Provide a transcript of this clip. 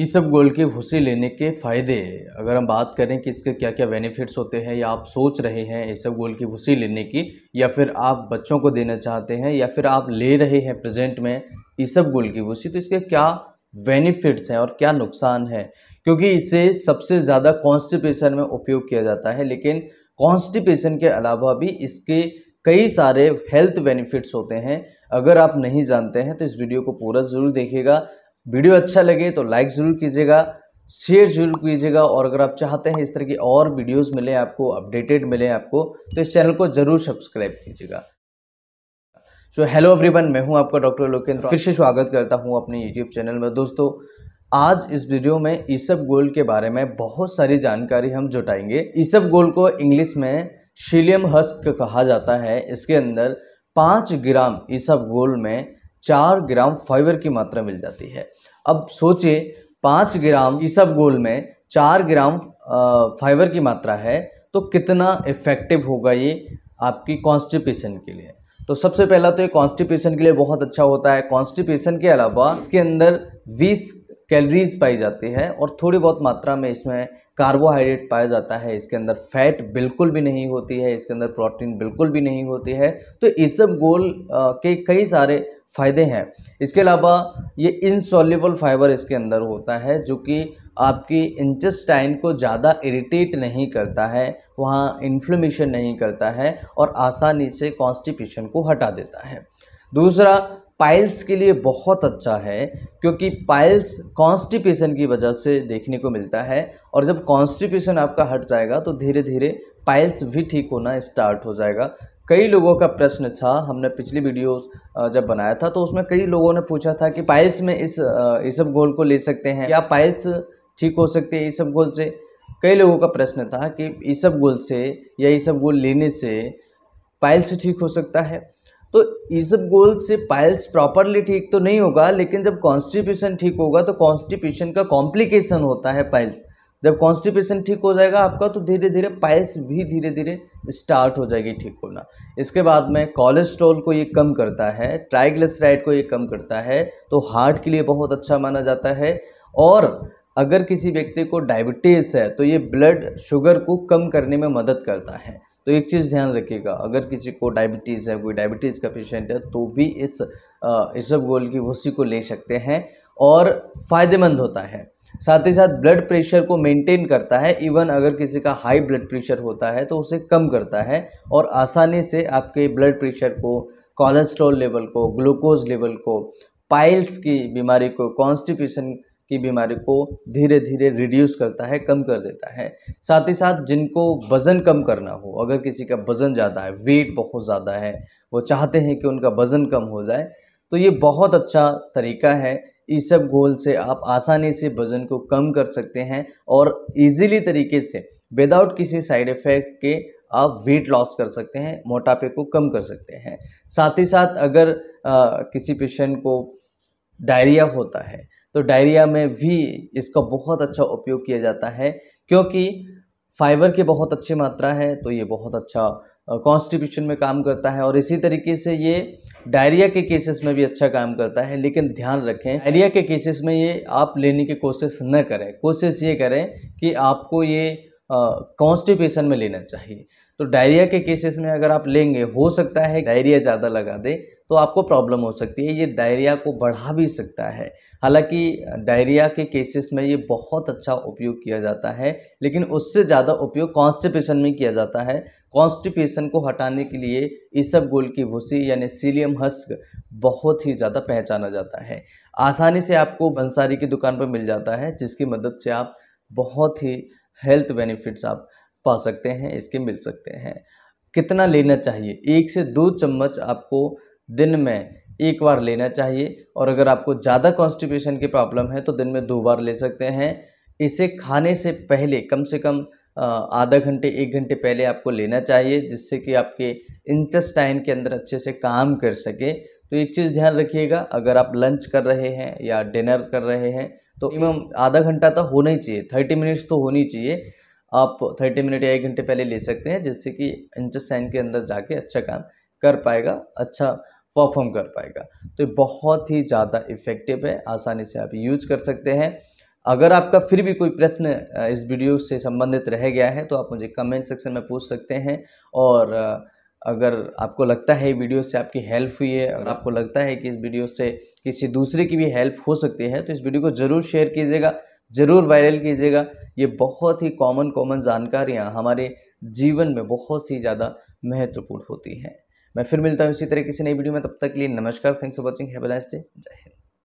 ई सब गोल के भूसी लेने के फ़ायदे अगर हम बात करें कि इसके क्या क्या बेनिफिट्स होते हैं या आप सोच रहे हैं ये सब गोल की भूसी लेने की या फिर आप बच्चों को देना चाहते हैं या फिर आप ले रहे हैं प्रेजेंट में ये सब गोल की भूसी तो इसके क्या बेनिफिट्स हैं और क्या नुकसान है क्योंकि इसे सबसे ज़्यादा कॉन्स्टिपेशन में उपयोग किया जाता है लेकिन कॉन्स्टिपेशन के अलावा भी इसके कई सारे हेल्थ बेनिफिट्स होते हैं अगर आप नहीं जानते हैं तो इस वीडियो को पूरा ज़रूर देखिएगा वीडियो अच्छा लगे तो लाइक ज़रूर कीजिएगा शेयर जरूर कीजिएगा और अगर आप चाहते हैं इस तरह की और वीडियोस मिले आपको अपडेटेड मिले आपको तो इस चैनल को ज़रूर सब्सक्राइब कीजिएगा सो हेलो एवरीवन मैं हूं आपका डॉक्टर लोकेंद्र फिर से स्वागत करता हूं अपने यूट्यूब चैनल में दोस्तों आज इस वीडियो में ईसब गोल्ड के बारे में बहुत सारी जानकारी हम जुटाएंगे ईसब गोल्ड को इंग्लिश में शीलियम हस्क कहा जाता है इसके अंदर पाँच ग्राम ईसब गोल में चार ग्राम फाइबर की मात्रा मिल जाती है अब सोचिए पाँच ग्राम गोल में चार ग्राम फाइबर की मात्रा है तो कितना इफेक्टिव होगा ये आपकी कॉन्स्टिपेशन के लिए तो सबसे पहला तो ये कॉन्स्टिपेशन के लिए बहुत अच्छा होता है कॉन्स्टिपेशन के अलावा इसके अंदर 20 कैलोरीज पाई जाती है और थोड़ी बहुत मात्रा में इसमें कार्बोहाइड्रेट पाया जाता है इसके अंदर फैट बिल्कुल भी नहीं होती है इसके अंदर प्रोटीन बिल्कुल भी नहीं होती है तो गोल के कई सारे फ़ायदे हैं इसके अलावा ये इनसॉल्यूबल फाइबर इसके अंदर होता है जो कि आपकी इंटेस्टाइन को ज़्यादा इरिटेट नहीं करता है वहाँ इन्फ्लेमेशन नहीं करता है और आसानी से कॉन्स्टिपेशन को हटा देता है दूसरा पाइल्स के लिए बहुत अच्छा है क्योंकि पाइल्स कॉन्स्टिपेशन की वजह से देखने को मिलता है और जब कॉन्स्टिपेशन आपका हट जाएगा तो धीरे धीरे पाइल्स भी ठीक होना स्टार्ट हो जाएगा कई लोगों का प्रश्न था हमने पिछली वीडियो जब बनाया था तो उसमें कई लोगों ने पूछा था कि पाइल्स में इस सब गोल को ले सकते हैं क्या पाइल्स ठीक हो सकते हैं सब गोल से कई लोगों का प्रश्न था कि सब गोल से या सब गोल लेने से पाइल्स ठीक हो सकता है तो सब गोल से पाइल्स प्रॉपरली ठीक तो नहीं होगा लेकिन जब कॉन्स्टिपेशन ठीक होगा तो कॉन्स्टिपेशन का कॉम्प्लिकेशन होता है पाइल्स जब कॉन्स्टिपेशन ठीक हो जाएगा आपका तो धीरे धीरे पाइल्स भी धीरे धीरे स्टार्ट हो जाएगी ठीक होना इसके बाद में कोलेस्ट्रॉल को ये कम करता है ट्राइग्लिसराइड को ये कम करता है तो हार्ट के लिए बहुत अच्छा माना जाता है और अगर किसी व्यक्ति को डायबिटीज़ है तो ये ब्लड शुगर को कम करने में मदद करता है तो एक चीज़ ध्यान रखिएगा अगर किसी को डायबिटीज़ है कोई डायबिटीज़ का पेशेंट है तो भी इस इसबगोल की भूसी को ले सकते हैं और फ़ायदेमंद होता है साथ ही साथ ब्लड प्रेशर को मेंटेन करता है इवन अगर किसी का हाई ब्लड प्रेशर होता है तो उसे कम करता है और आसानी से आपके ब्लड प्रेशर को कोलेस्ट्रॉल लेवल को ग्लूकोज लेवल को पाइल्स की बीमारी को कॉन्स्टिपेशन की बीमारी को धीरे धीरे रिड्यूस करता है कम कर देता है साथ ही साथ जिनको वज़न कम करना हो अगर किसी का वज़न ज़्यादा है वेट बहुत ज़्यादा है वो चाहते हैं कि उनका वज़न कम हो जाए तो ये बहुत अच्छा तरीका है इस सब गोल से आप आसानी से वज़न को कम कर सकते हैं और इजीली तरीके से विदाउट किसी साइड इफ़ेक्ट के आप वेट लॉस कर सकते हैं मोटापे को कम कर सकते हैं साथ ही साथ अगर आ, किसी पेशेंट को डायरिया होता है तो डायरिया में भी इसका बहुत अच्छा उपयोग किया जाता है क्योंकि फाइबर की बहुत अच्छी मात्रा है तो ये बहुत अच्छा कॉन्स्टिपेशन में काम करता है और इसी तरीके से ये डायरिया के केसेस में भी अच्छा काम करता है लेकिन ध्यान रखें डायरिया के केसेस में ये आप लेने की कोशिश न करें कोशिश ये करें कि आपको ये कॉन्स्टिपेशन में लेना चाहिए तो डायरिया के केसेस में अगर आप लेंगे हो सकता है डायरिया ज़्यादा लगा दे तो आपको प्रॉब्लम हो सकती है ये डायरिया को बढ़ा भी सकता है हालांकि डायरिया के केसेस में ये बहुत अच्छा उपयोग किया जाता है लेकिन उससे ज़्यादा उपयोग कॉन्स्टिपेशन में किया जाता है कॉन्स्टिपेशन को हटाने के लिए इसब गोल की भूसी यानी सीलियम हस्क बहुत ही ज़्यादा पहचाना जाता है आसानी से आपको भंसारी की दुकान पर मिल जाता है जिसकी मदद से आप बहुत ही हेल्थ बेनिफिट्स आप पा सकते हैं इसके मिल सकते हैं कितना लेना चाहिए एक से दो चम्मच आपको दिन में एक बार लेना चाहिए और अगर आपको ज़्यादा कॉन्स्टिपेशन की प्रॉब्लम है तो दिन में दो बार ले सकते हैं इसे खाने से पहले कम से कम आधा घंटे एक घंटे पहले आपको लेना चाहिए जिससे कि आपके इंटेस्टाइन के अंदर अच्छे से काम कर सके तो एक चीज़ ध्यान रखिएगा अगर आप लंच कर रहे हैं या डिनर कर रहे हैं तो मिनिमम आधा घंटा तो होना ही चाहिए थर्टी मिनट्स तो होनी चाहिए आप थर्टी मिनट या एक घंटे पहले ले सकते हैं जिससे कि इंटरस्टैंड के अंदर जाके अच्छा काम कर पाएगा अच्छा परफॉर्म कर पाएगा तो बहुत ही ज़्यादा इफेक्टिव है आसानी से आप यूज कर सकते हैं अगर आपका फिर भी कोई प्रश्न इस वीडियो से संबंधित रह गया है तो आप मुझे कमेंट सेक्शन में पूछ सकते हैं और अगर आपको लगता है वीडियो से आपकी हेल्प हुई है अगर आपको लगता है कि इस वीडियो से किसी दूसरे की भी हेल्प हो सकती है तो इस वीडियो को ज़रूर शेयर कीजिएगा ज़रूर वायरल कीजिएगा ये बहुत ही कॉमन कॉमन जानकारियाँ हमारे जीवन में बहुत ही ज़्यादा महत्वपूर्ण होती हैं मैं फिर मिलता हूँ इसी तरह किसी नई वीडियो में तब तक के लिए नमस्कार thanks for watching have a nice day Jai Hind